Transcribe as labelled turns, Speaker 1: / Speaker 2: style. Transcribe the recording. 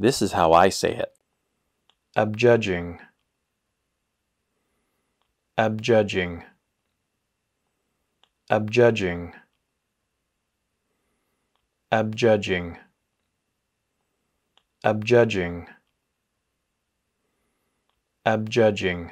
Speaker 1: This is how I say it. Abjudging. Abjudging. Abjudging. Abjudging. Abjudging. Abjudging.